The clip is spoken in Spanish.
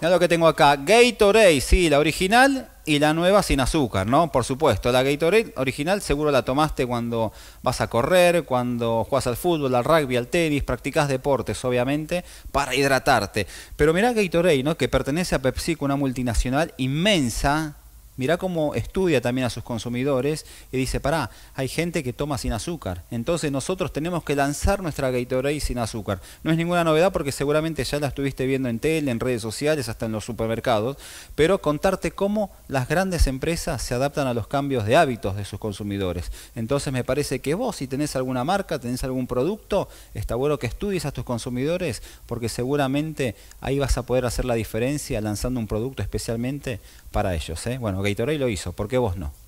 Mira lo que tengo acá. Gatorade, sí, la original y la nueva sin azúcar, ¿no? Por supuesto, la Gatorade original seguro la tomaste cuando vas a correr, cuando juegas al fútbol, al rugby, al tenis, practicas deportes, obviamente, para hidratarte. Pero mirá Gatorade, ¿no? Que pertenece a PepsiCo, una multinacional inmensa Mirá cómo estudia también a sus consumidores y dice, pará, hay gente que toma sin azúcar. Entonces nosotros tenemos que lanzar nuestra Gatorade sin azúcar. No es ninguna novedad porque seguramente ya la estuviste viendo en tele, en redes sociales, hasta en los supermercados, pero contarte cómo las grandes empresas se adaptan a los cambios de hábitos de sus consumidores. Entonces me parece que vos, si tenés alguna marca, tenés algún producto, está bueno que estudies a tus consumidores porque seguramente ahí vas a poder hacer la diferencia lanzando un producto especialmente para ellos. ¿eh? Bueno, Gatorade lo hizo, ¿por qué vos no?